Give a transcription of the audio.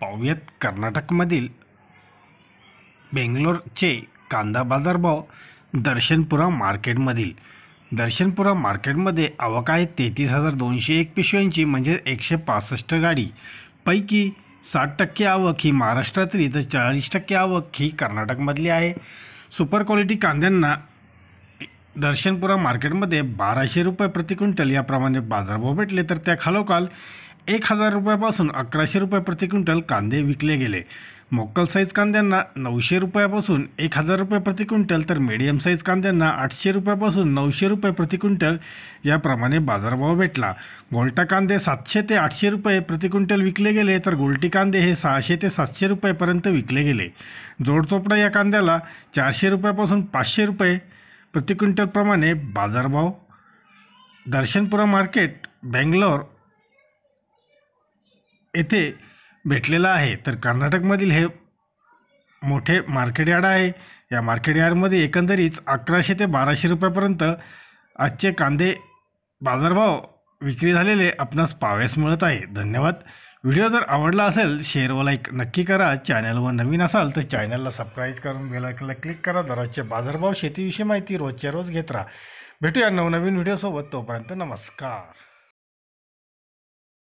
पाहुयात कर्नाटकमधील बेंगलोरचे कांदा बाजारभाव दर्शनपुरा मार्केटमधील दर्शनपुरा मार्केटमध्ये आवक आहे तेहतीस हजार दोनशे एक पिशव्यांची म्हणजे एकशे पासष्ट गाडी पैकी साठ टक्के आवक ही महाराष्ट्रातली तर चाळीस टक्के आवक ही कर्नाटकमधली आहे सुपर क्वालिटी कांद्यांना दर्शनपुरा मार्केटमध्ये बाराशे रुपये प्रति क्विंटल याप्रमाणे बाजारभाव भेटले तर त्या खालोखाल एक हजार रुपयापासून अकराशे रुपये प्रति क्विंटल कांदे विकले गेले मोक्कल साईज कांद्यांना नऊशे रुपयापासून एक हजार रुपये प्रति क्विंटल तर मीडियम साईज कांद्यांना आठशे रुपयापासून नऊशे रुपये प्रति क्विंटल याप्रमाणे बाजारभाव भेटला गोल्टा कांदे सातशे ते आठशे रुपये प्रति क्विंटल विकले गेले तर गोलटी कांदे हे सहाशे ते सातशे रुपयेपर्यंत विकले गेले जोडचोपडा या कांद्याला चारशे रुपयापासून पाचशे रुपये प्रति क्विंटलप्रमाणे बाजारभाव दर्शनपुरा मार्केट बेंगलोर येथे भेटलेला आहे तर कर्नाटकमधील हे मोठे मार्केट यार्ड आहे या मार्केट यार्डमध्ये एकंदरीत अकराशे ते बाराशे रुपयापर्यंत आजचे कांदे बाजारभाव विक्री झालेले आपणास पाव्यास मिळत आहे धन्यवाद व्हिडिओ जर आवडला असेल शेअर व लाईक नक्की करा चॅनलवर नवीन असाल तर चॅनलला सबस्क्राईब करून बेलायकनला क्लिक करा दररोजचे बाजारभाव शेतीविषयी माहिती रोजच्या रोज घेत राहा भेटूया नवनवीन व्हिडिओसोबत तोपर्यंत नमस्कार